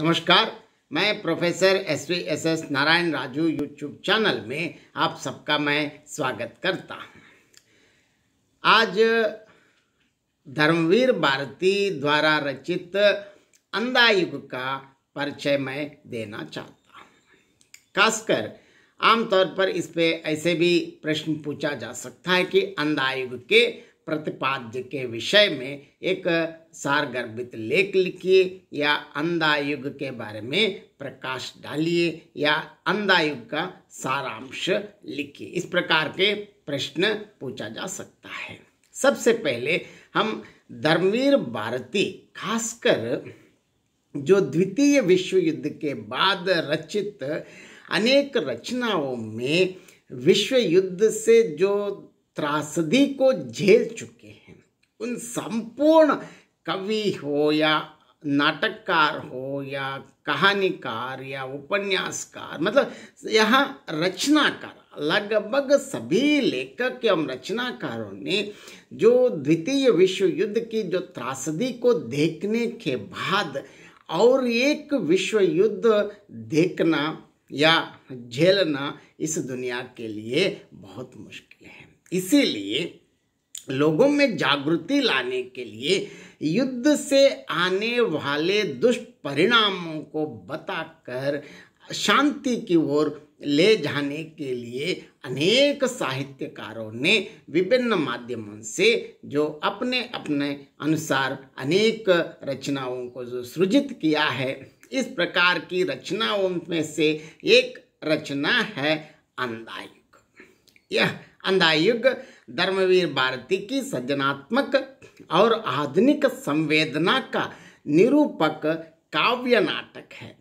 नमस्कार मैं professor S V S S Narayan Raju YouTube channel में आप सबका मैं स्वागत करता हूँ आज धर्मवीर भारती द्वारा रचित अंधायुग का परिचय मैं देना चाहता हूँ खासकर आमतौर पर इस पे ऐसे भी प्रश्न पूछा जा सकता है कि अंधायुग के प्रतिपाद्य के विषय में एक सारगर्भित लेख लिखिए या अंधायुग के बारे में प्रकाश डालिए या अंधायुग का सारांश लिखिए इस प्रकार के प्रश्न पूछा जा सकता है सबसे पहले हम धर्मवीर भारती खासकर जो द्वितीय विश्व युद्ध के बाद रचित अनेक रचनाओं में विश्व युद्ध से जो त्रासदी को झेल चुके हैं उन संपूर्ण कवि हो या नाटककार हो या कहानीकार या उपन्यासकार मतलब यहाँ रचनाकार लगभग सभी लेखक एवं रचनाकारों ने जो द्वितीय विश्व युद्ध की जो त्रासदी को देखने के बाद और एक विश्व युद्ध देखना या झेलना इस दुनिया के लिए बहुत मुश्किल है इसीलिए लोगों में जागृति लाने के लिए युद्ध से आने वाले दुष्परिणामों को बताकर शांति की ओर ले जाने के लिए अनेक साहित्यकारों ने विभिन्न माध्यमों से जो अपने अपने अनुसार अनेक रचनाओं को जो सृजित किया है इस प्रकार की रचनाओं में से एक रचना है अंधायुग यह अंधायुग धर्मवीर भारती की सृजनात्मक और आधुनिक संवेदना का निरूपक काव्य नाटक है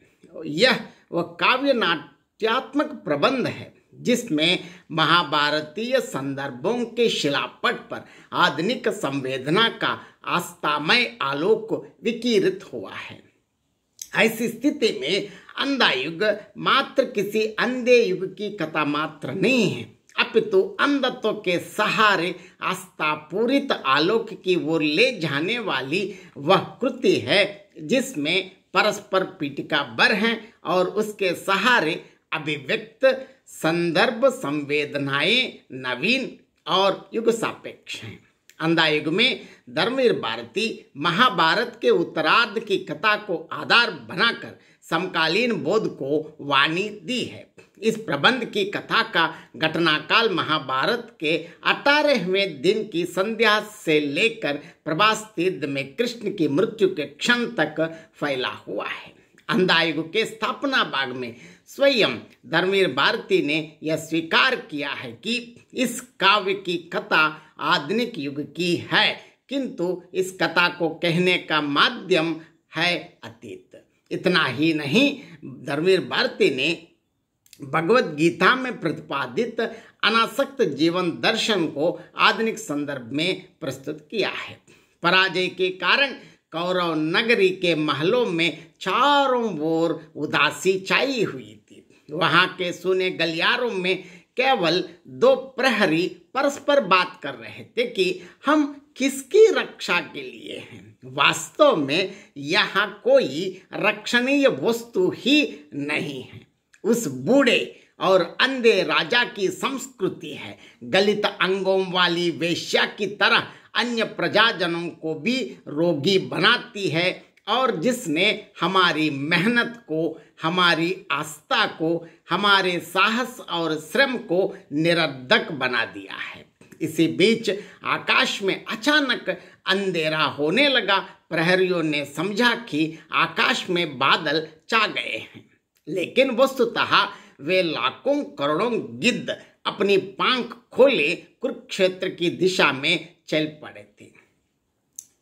यह वह काव्य नाट्यात्मक प्रबंध है जिसमें महाभारतीय संदर्भों के शिलापट पर आधुनिक संवेदना का आस्थामय आलोक विकीरित हुआ है ऐसी स्थिति में अंधायुग मात्र किसी अंधे युग की कथा मात्र नहीं है अपितु अंधत्व के सहारे आस्थापूरित आलोक की ओर ले जाने वाली वह कृति है जिसमें परस्पर पीटिका बर हैं और उसके सहारे अभिव्यक्त संदर्भ संवेदनाएं नवीन और युग सापेक्ष हैं अंधायुग में धर्मवीर भारती महाभारत के उत्तरार्ध की कथा को आधार बनाकर समकालीन बोध को वाणी दी है इस प्रबंध की कथा का घटनाकाल महाभारत के अठारहवें दिन की संध्या से लेकर प्रभास तीर्थ में कृष्ण की मृत्यु के क्षण तक फैला हुआ है अंधायुग के स्थापना भाग में स्वयं धर्मवीर भारती ने यह स्वीकार किया है कि इस काव्य की कथा आधुनिक युग की है किंतु इस कथा को कहने का माध्यम है अतीत इतना ही नहीं धर्मवीर भारती ने भगवत गीता में प्रतिपादित अनासक्त जीवन दर्शन को आधुनिक संदर्भ में प्रस्तुत किया है पराजय के कारण कौरव नगरी के महलों में चारों ओर उदासी छाई हुई वहां के सुने गलियारों में केवल दो प्रहरी परस्पर बात कर रहे थे कि हम किसकी रक्षा के लिए हैं वास्तव में यहाँ कोई रक्षणीय वस्तु ही नहीं है उस बूढ़े और अंधे राजा की संस्कृति है गलित अंगों वाली वेश्या की तरह अन्य प्रजाजनों को भी रोगी बनाती है और जिसने हमारी मेहनत को हमारी आस्था को हमारे साहस और श्रम को निरर्दक बना दिया है इसी बीच आकाश में अचानक अंधेरा होने लगा प्रहरियों ने समझा कि आकाश में बादल चा गए हैं लेकिन वस्तुतः वे लाखों करोड़ों गिद्ध अपनी पांख खोले कुरुक्षेत्र की दिशा में चल पड़े थे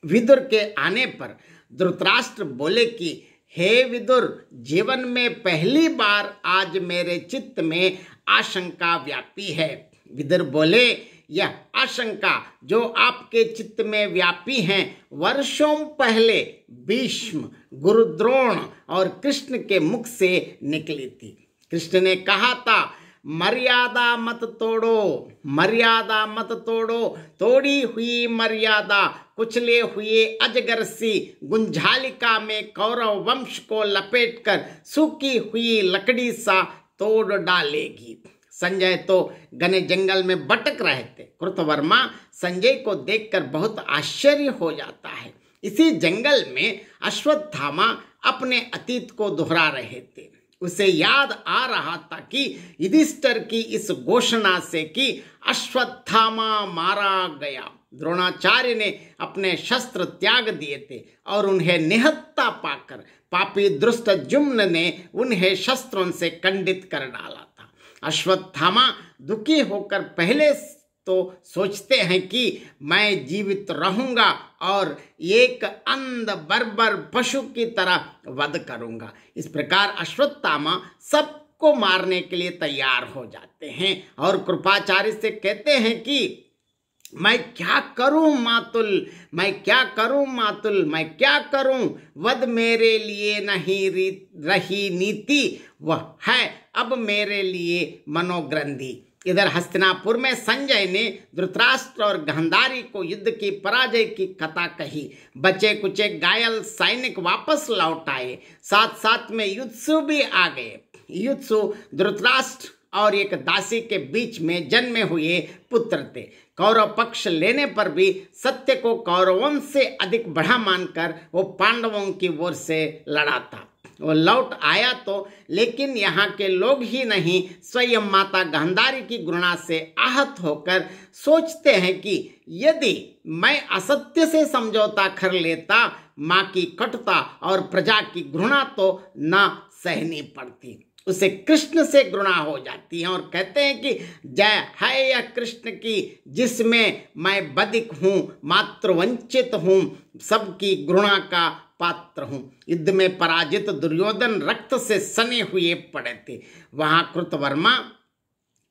विदुर के आने पर धृतराष्ट्र बोले कि हे विदुर जीवन में पहली बार आज मेरे चित्त में आशंका व्यापी है विदुर बोले यह आशंका जो आपके चित्त में व्यापी हैं वर्षों पहले भीष्म गुरुद्रोण और कृष्ण के मुख से निकली थी कृष्ण ने कहा था मर्यादा मत तोड़ो मर्यादा मत तोड़ो तोड़ी हुई मर्यादा कुचले हुए अजगर सी गुंजालिका में कौरव वंश को लपेटकर सूखी हुई लकड़ी सा तोड़ डालेगी संजय तो घने जंगल में भटक रहे थे कृतवर्मा संजय को देखकर बहुत आश्चर्य हो जाता है इसी जंगल में अश्वत्थामा अपने अतीत को दोहरा रहे थे उसे याद आ रहा था कि युधिष्ठर की इस घोषणा से कि अश्वत्थामा मारा गया द्रोणाचार्य ने अपने शस्त्र त्याग दिए थे और उन्हें निहत्ता पाकर पापी दृष्ट जुम्न ने उन्हें शस्त्रों से खंडित कर डाला था अश्वत्थामा दुखी होकर पहले तो सोचते हैं कि मैं जीवित रहूंगा और एक अंध बर्बर पशु की तरह वध करूंगा इस प्रकार अश्वत्थामा सबको मारने के लिए तैयार हो जाते हैं और कृपाचार्य से कहते हैं कि मैं क्या करूं मातुल मैं क्या करूं मातुल मैं क्या करूं वध मेरे लिए नहीं रही नीति वह है अब मेरे लिए मनोग्रंथि इधर हस्तिनापुर में संजय ने धृतराष्ट्र और गंधारी को युद्ध की पराजय की कथा कही बचे कुचे घायल सैनिक वापस लौट आए साथ साथ में युत्सु भी आ गए युत्सु धृतराष्ट्र और एक दासी के बीच में जन्मे हुए पुत्र थे कौरव पक्ष लेने पर भी सत्य को कौरवों से अधिक बढ़ा मानकर वो पांडवों की ओर से लड़ा था वो लौट आया तो लेकिन यहाँ के लोग ही नहीं स्वयं माता गांधारी की घृणा से आहत होकर सोचते हैं कि यदि मैं असत्य से समझौता कर लेता माँ की कटता और प्रजा की घृणा तो ना सहनी पड़ती उसे कृष्ण से घृणा हो जाती है और कहते हैं कि जय है यह कृष्ण की जिसमें मैं बदिक हूँ मातृवंचित हूँ सबकी घृणा का पात्र हूँ युद्ध में पराजित दुर्योधन रक्त से सने हुए पड़े थे वहां कृतवर्मा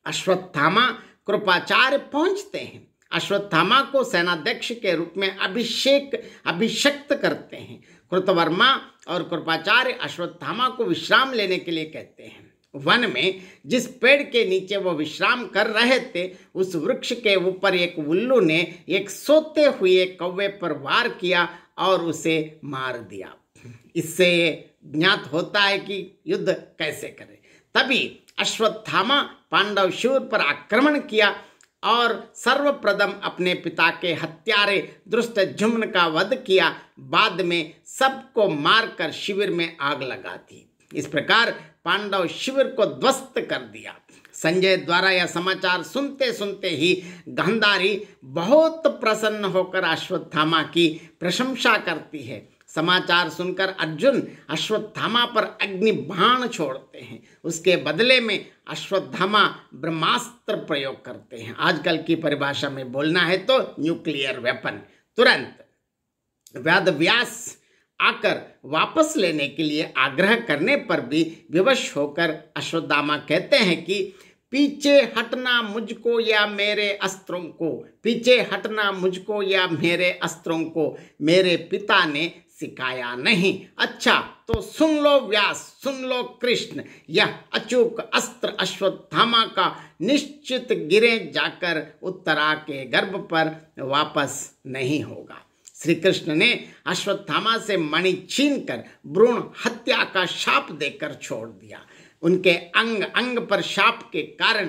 अश्वत्थामा कृपाचार्य पहुंचते हैं अश्वत्थामा को सेनाध्यक्ष के रूप में अभिषेक अभिषक्त करते हैं कृतवर्मा और कृपाचार्य अश्वत्थामा को विश्राम लेने के लिए कहते हैं वन में जिस पेड़ के नीचे वो विश्राम कर रहे थे उस वृक्ष के ऊपर एक उल्लू ने एक सोते हुए कौवे पर वार किया और उसे मार दिया इससे ज्ञात होता है कि युद्ध कैसे करें तभी अश्वत्थामा पांडव शूर पर आक्रमण किया और सर्वप्रथम अपने पिता के हत्यारे दुष्ट झुम्न का वध किया बाद में सबको मारकर शिविर में आग लगा दी इस प्रकार पांडव शिविर को ध्वस्त कर दिया संजय द्वारा यह समाचार सुनते सुनते ही गांधारी बहुत प्रसन्न होकर अश्वत्थामा की प्रशंसा करती है समाचार सुनकर अर्जुन अश्वत्थामा पर अग्नि बाण छोड़ते हैं उसके बदले में अश्वत्थामा ब्रह्मास्त्र प्रयोग करते हैं आजकल की परिभाषा में बोलना है तो न्यूक्लियर वेपन तुरंत वेद व्यास आकर वापस लेने के लिए आग्रह करने पर भी विवश होकर अश्वत्थामा कहते हैं कि पीछे हटना मुझको या मेरे अस्त्रों को पीछे हटना मुझको या मेरे अस्त्रों को मेरे पिता ने सिखाया नहीं अच्छा तो सुन लो व्यास सुन लो कृष्ण यह अचूक अस्त्र अश्वत्थामा का निश्चित गिरे जाकर उत्तरा के गर्भ पर वापस नहीं होगा श्री कृष्ण ने अश्वत्थामा से मणि छीन कर भ्रूण हत्या का शाप देकर छोड़ दिया उनके अंग अंग पर शाप के कारण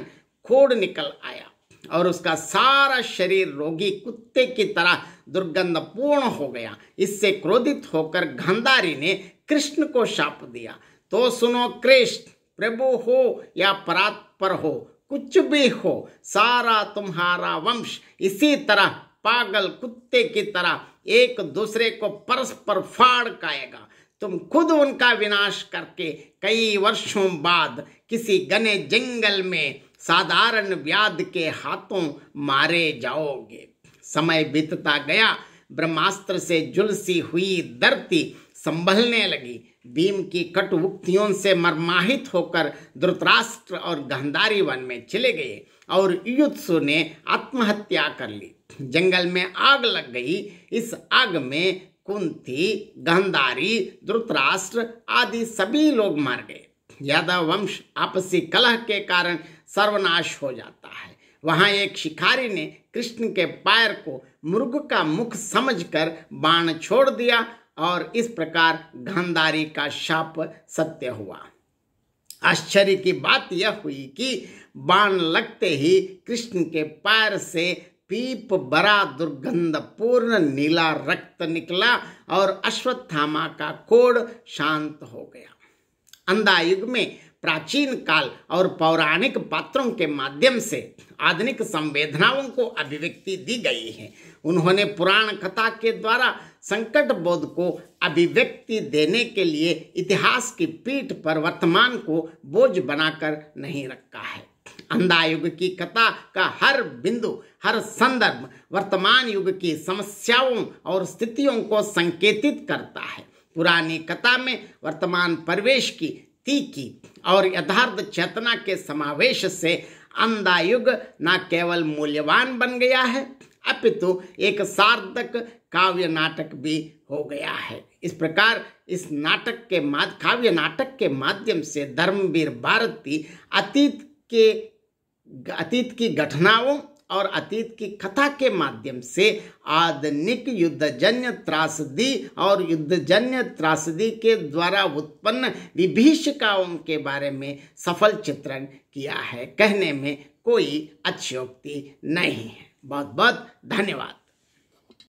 खोड़ निकल आया और उसका सारा शरीर रोगी कुत्ते की तरह दुर्गंधपूर्ण हो गया इससे क्रोधित होकर घंधारी ने कृष्ण को शाप दिया तो सुनो कृष्ण प्रभु हो या परात पर हो कुछ भी हो सारा तुम्हारा वंश इसी तरह पागल कुत्ते की तरह एक दूसरे को परस्पर फाड़ काएगा तुम खुद उनका विनाश करके कई वर्षों बाद किसी घने जंगल में साधारण व्याध के हाथों मारे जाओगे समय बीतता गया ब्रह्मास्त्र से जुलसी हुई धरती संभलने लगी भीम की कटुक्तियों से मर्माहित होकर ध्रुतराष्ट्र और गंधारी वन में चले गए और युत्सु ने आत्महत्या कर ली जंगल में आग लग गई इस आग में कुंती गंधारी ध्रुतराष्ट्र आदि सभी लोग मार गए यादव वंश आपसी कलह के कारण सर्वनाश हो जाता है वहाँ एक शिकारी ने कृष्ण के पैर को मृग का मुख समझकर बाण छोड़ दिया और इस प्रकार गंधारी का शाप सत्य हुआ आश्चर्य की बात यह हुई कि बाण लगते ही कृष्ण के पैर से पीप बरा दुर्गंध पूर्ण नीला रक्त निकला और अश्वत्थामा का कोड शांत हो गया अंधा युग में प्राचीन काल और पौराणिक पात्रों के माध्यम से आधुनिक संवेदनाओं को अभिव्यक्ति दी गई है उन्होंने पुराण कथा के द्वारा संकट बोध को अभिव्यक्ति देने के लिए इतिहास की पीठ पर वर्तमान को बोझ बनाकर नहीं रखा है अंधायुग की कथा का हर बिंदु हर संदर्भ वर्तमान युग की समस्याओं और स्थितियों को संकेतित करता है पुरानी कथा में वर्तमान परिवेश की तीखी और यथार्थ चेतना के समावेश से अंधायुग न केवल मूल्यवान बन गया है अपितु तो एक सार्थक काव्य नाटक भी हो गया है इस प्रकार इस नाटक के माध काव्य नाटक के माध्यम से धर्मवीर भारती अतीत के अतीत की घटनाओं और अतीत की कथा के माध्यम से आधुनिक युद्धजन्य त्रासदी और युद्धजन्य त्रासदी के द्वारा उत्पन्न विभीषिकाओं के बारे में सफल चित्रण किया है कहने में कोई अच्छी नहीं है बहुत बहुत धन्यवाद